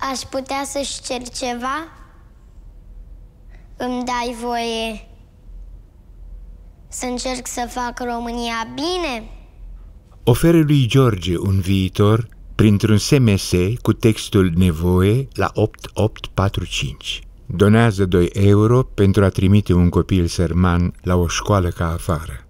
Aș putea să-și cer ceva? Îmi dai voie să încerc să fac România bine? Oferă lui George un viitor printr-un SMS cu textul Nevoie la 8845. Donează 2 euro pentru a trimite un copil sărman la o școală ca afară.